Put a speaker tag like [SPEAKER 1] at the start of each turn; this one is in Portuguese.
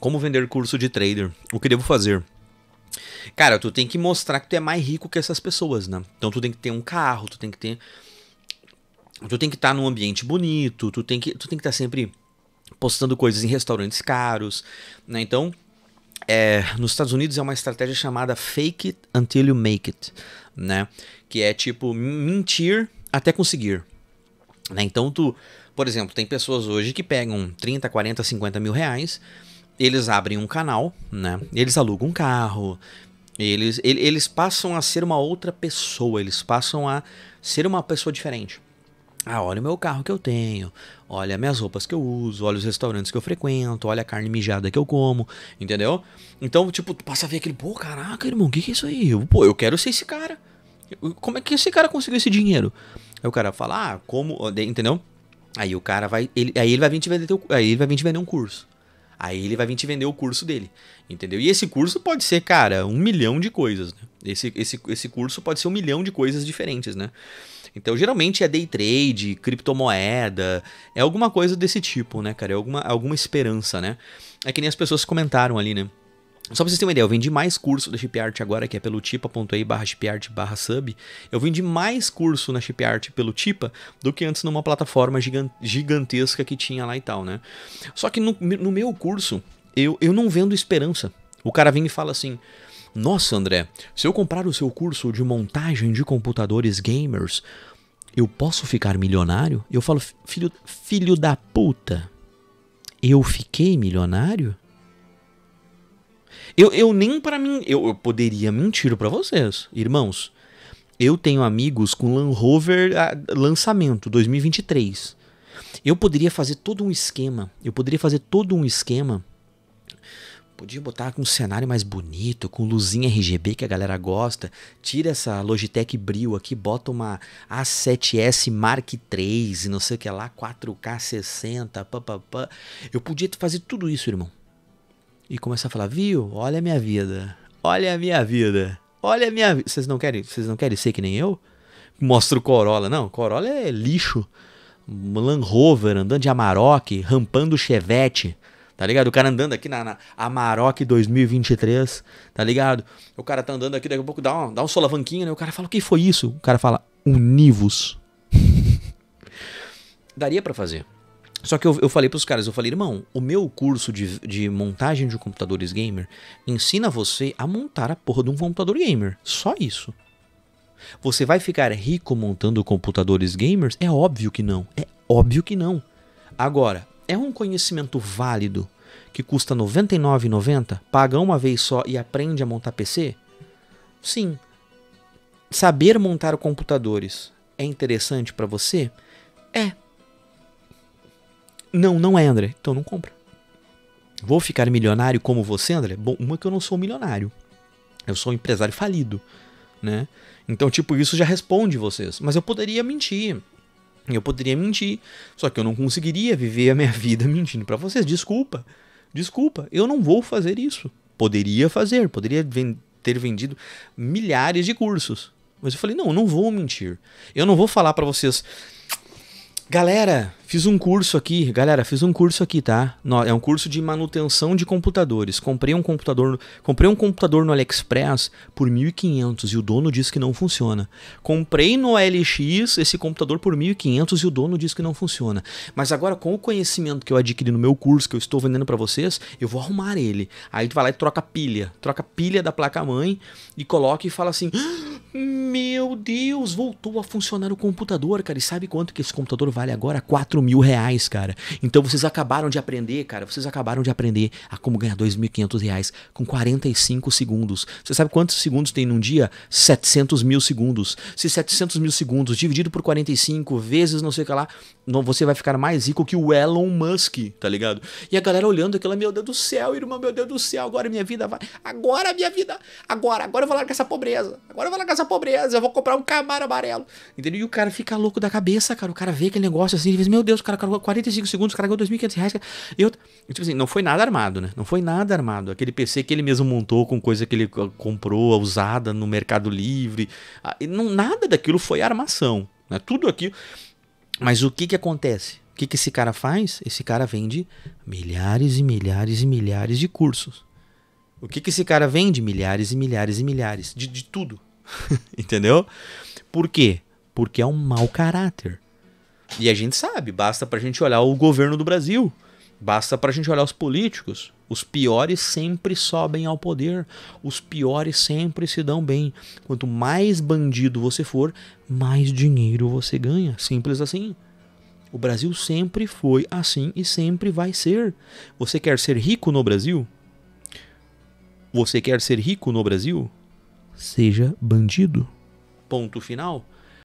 [SPEAKER 1] Como vender curso de trader? O que devo fazer? Cara, tu tem que mostrar que tu é mais rico que essas pessoas, né? Então tu tem que ter um carro, tu tem que ter. Tu tem que estar tá num ambiente bonito, tu tem que tu tem que estar tá sempre postando coisas em restaurantes caros, né? Então, é, nos Estados Unidos é uma estratégia chamada fake it until you make it, né? Que é tipo mentir até conseguir. Né? Então tu, por exemplo, tem pessoas hoje que pegam 30, 40, 50 mil reais eles abrem um canal, né? Eles alugam um carro, eles, ele, eles passam a ser uma outra pessoa, eles passam a ser uma pessoa diferente. Ah, olha o meu carro que eu tenho, olha minhas roupas que eu uso, olha os restaurantes que eu frequento, olha a carne mijada que eu como, entendeu? Então, tipo, tu passa a ver aquele, pô, caraca, irmão, o que, que é isso aí? Eu, pô, eu quero ser esse cara. Como é que esse cara conseguiu esse dinheiro? Aí o cara fala, ah, como, entendeu? Aí o cara vai, ele, aí ele vai vir te vender, teu, aí ele vai vir te vender um curso. Aí ele vai vir te vender o curso dele, entendeu? E esse curso pode ser, cara, um milhão de coisas, né? Esse, esse, esse curso pode ser um milhão de coisas diferentes, né? Então, geralmente é day trade, criptomoeda, é alguma coisa desse tipo, né, cara? É alguma, alguma esperança, né? É que nem as pessoas comentaram ali, né? Só pra vocês terem uma ideia, eu vendi mais curso da Chipart agora, que é pelo tipa.ei barra chipart barra sub. Eu vendi mais curso na Chipart pelo Tipa do que antes numa plataforma gigantesca que tinha lá e tal, né? Só que no, no meu curso, eu, eu não vendo esperança. O cara vem e fala assim, nossa André, se eu comprar o seu curso de montagem de computadores gamers, eu posso ficar milionário? Eu falo, filho, filho da puta, eu fiquei milionário? Eu, eu nem para mim. Eu, eu, poderia mentir para vocês, irmãos. Eu tenho amigos com Land Rover ah, lançamento 2023. Eu poderia fazer todo um esquema. Eu poderia fazer todo um esquema. Podia botar um cenário mais bonito, com luzinha RGB que a galera gosta. Tira essa Logitech Brio aqui, bota uma A7S Mark III, não sei o que lá, 4K 60, papapá. Eu podia fazer tudo isso, irmão e começar a falar: "Viu? Olha a minha vida. Olha a minha vida. Olha a minha, vida. vocês não querem, vocês não querem ser que nem eu?" mostro Corolla, não, Corolla é lixo. Land Rover andando de Amarok, rampando Chevette. Tá ligado? O cara andando aqui na, na Amarok 2023, tá ligado? O cara tá andando aqui, daqui a pouco dá um, dá um solavanquinho, né? O cara fala, o que foi isso? O cara fala, univos. Daria para fazer. Só que eu, eu falei pros caras, eu falei, irmão, o meu curso de, de montagem de computadores gamer ensina você a montar a porra de um computador gamer. Só isso. Você vai ficar rico montando computadores gamers? É óbvio que não. É óbvio que não. Agora, é um conhecimento válido que custa R$ 99,90, paga uma vez só e aprende a montar PC? Sim. Saber montar computadores é interessante para você? É. Não, não é, André. Então não compra. Vou ficar milionário como você, André? Bom, uma que eu não sou milionário. Eu sou um empresário falido, né? Então, tipo, isso já responde vocês. Mas eu poderia mentir. Eu poderia mentir, só que eu não conseguiria viver a minha vida mentindo para vocês. Desculpa. Desculpa, eu não vou fazer isso. Poderia fazer, poderia ter vendido milhares de cursos. Mas eu falei: "Não, eu não vou mentir. Eu não vou falar para vocês Galera, fiz um curso aqui, galera, fiz um curso aqui, tá? É um curso de manutenção de computadores. Comprei um computador, comprei um computador no AliExpress por 1500 e o dono disse que não funciona. Comprei no OLX esse computador por 1500 e o dono disse que não funciona. Mas agora com o conhecimento que eu adquiri no meu curso que eu estou vendendo para vocês, eu vou arrumar ele. Aí tu vai lá e troca pilha, troca pilha da placa mãe e coloca e fala assim: ah! Meu Deus, voltou a funcionar o computador, cara. E sabe quanto que esse computador vale agora? 4 mil reais, cara. Então vocês acabaram de aprender, cara. Vocês acabaram de aprender a como ganhar 2.500 reais com 45 segundos. Você sabe quantos segundos tem num dia? 700 mil segundos. Se 700 mil segundos dividido por 45 vezes não sei o que lá, você vai ficar mais rico que o Elon Musk, tá ligado? E a galera olhando aquela, meu Deus do céu, irmão, meu Deus do céu, agora minha vida vai. Agora minha vida. Agora, agora eu vou largar essa pobreza. Agora eu vou largar essa pobreza, eu vou comprar um Camaro amarelo. Entendeu? E o cara fica louco da cabeça, cara. O cara vê aquele negócio assim, ele diz, meu Deus, o cara carregou 45 segundos, o cara ganhou 2.500 reais. Eu, tipo assim, não foi nada armado, né? Não foi nada armado. Aquele PC que ele mesmo montou com coisa que ele ah, comprou, usada no Mercado Livre. Ah, não, nada daquilo foi armação. Né? Tudo aquilo. Mas o que que acontece? O que, que esse cara faz? Esse cara vende milhares e milhares e milhares de cursos. O que, que esse cara vende? Milhares e milhares e milhares. De, de tudo. Entendeu? Por quê? Porque é um mau caráter. E a gente sabe, basta pra gente olhar o governo do Brasil, basta pra gente olhar os políticos. Os piores sempre sobem ao poder, os piores sempre se dão bem. Quanto mais bandido você for, mais dinheiro você ganha. Simples assim. O Brasil sempre foi assim e sempre vai ser. Você quer ser rico no Brasil? Você quer ser rico no Brasil? seja bandido. Ponto final.